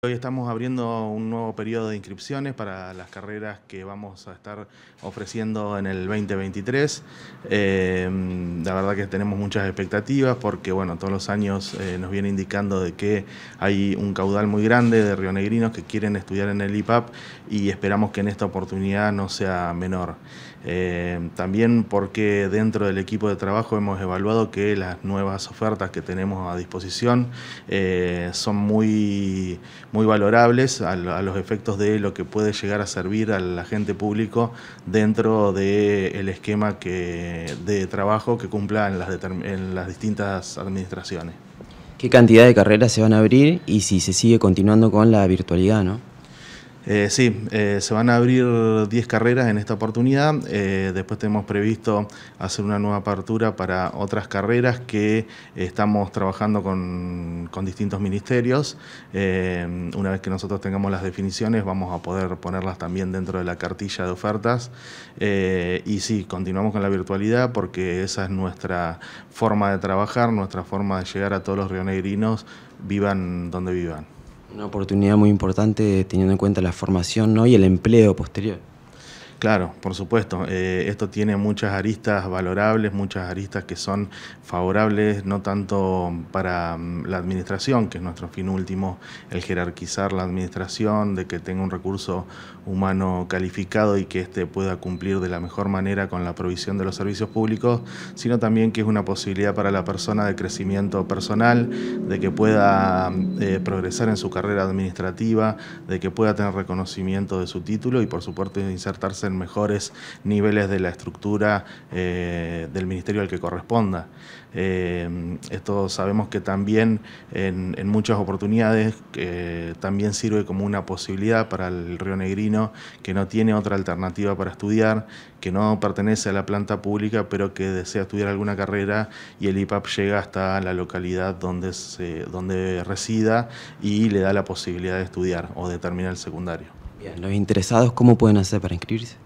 Hoy estamos abriendo un nuevo periodo de inscripciones para las carreras que vamos a estar ofreciendo en el 2023. Em, la verdad que tenemos muchas expectativas porque bueno, todos los años eh, nos viene indicando de que hay un caudal muy grande de rionegrinos que quieren estudiar en el IPAP y esperamos que en esta oportunidad no sea menor. Em, también porque dentro del equipo de trabajo hemos evaluado que las nuevas ofertas que tenemos a disposición eh, son muy muy valorables a, los efectos de lo que puede llegar a servir al agente público dentro del esquema que, de trabajo que cumpla en las, en las distintas administraciones. ¿Qué cantidad de carreras se van a abrir y si se sigue continuando con la virtualidad, no? Eh, sí, eh, se van a abrir 10 carreras en esta oportunidad. Eh, después tenemos previsto hacer una nueva apertura para otras carreras que estamos trabajando con, con distintos ministerios. Eh, una vez que nosotros tengamos las definiciones, vamos a poder ponerlas también dentro de la cartilla de ofertas. y sí, continuamos con la virtualidad porque esa es nuestra forma de trabajar, nuestra forma de llegar a todos los rionegrinos, vivan donde vivan. Una oportunidad muy importante teniendo en cuenta la formación ¿no? y el empleo posterior. Claro, por supuesto. Eh, esto tiene muchas aristas valorables, muchas aristas que son favorables no tanto para mm, la administración, que es nuestro fin último, el jerarquizar la administración, de que tenga un recurso humano calificado y que éste pueda cumplir de la mejor manera con la provisión de los servicios públicos, sino también que es una posibilidad para la persona de crecimiento personal, de que pueda mm, eh, progresar en su carrera administrativa, de que pueda tener reconocimiento de su título y por supuesto insertarse en mejores niveles de la estructura eh, del ministerio al que corresponda. Eh, esto sabemos que también en, muchas oportunidades eh, también sirve como una posibilidad para el río Negrino que no tiene otra alternativa para estudiar, que no pertenece a la planta pública, pero que desea estudiar alguna carrera y el IPAP llega hasta la localidad donde, donde resida y le da la posibilidad de estudiar o de terminar el secundario. Bien, los interesados, ¿cómo pueden hacer para inscribirse?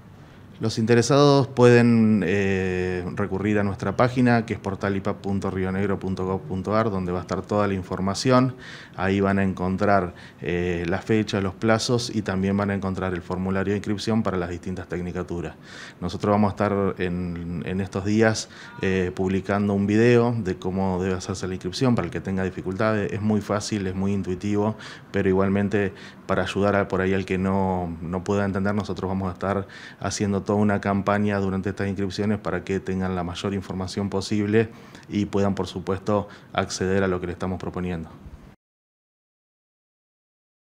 Los interesados pueden eh, recurrir a nuestra página que es portalipa.rionegro.gov.ar donde va a estar toda la información. Ahí van a encontrar eh, la fecha, los plazos y también van a encontrar el formulario de inscripción para las distintas tecnicaturas. Nosotros vamos a estar en, estos días eh, publicando un video de cómo debe hacerse la inscripción para el que tenga dificultades. Es muy fácil, es muy intuitivo, pero igualmente para ayudar a, por ahí al que no, no pueda entender, nosotros vamos a estar haciendo todo una campaña durante estas inscripciones para que tengan la mayor información posible y puedan, por supuesto, acceder a lo que le estamos proponiendo.